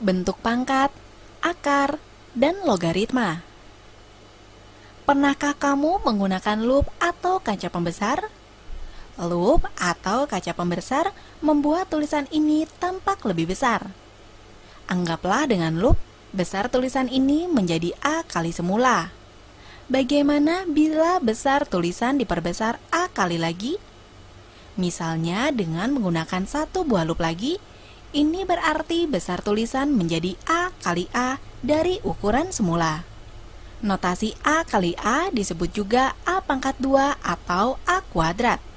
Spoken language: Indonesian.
bentuk pangkat, akar, dan logaritma. Pernahkah kamu menggunakan loop atau kaca pembesar? Loop atau kaca pembesar membuat tulisan ini tampak lebih besar. Anggaplah dengan loop besar tulisan ini menjadi A kali semula. Bagaimana bila besar tulisan diperbesar A kali lagi? Misalnya dengan menggunakan satu buah loop lagi ini berarti besar tulisan menjadi A kali A dari ukuran semula. Notasi A kali A disebut juga A pangkat 2 atau A kuadrat.